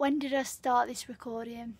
When did I start this recording?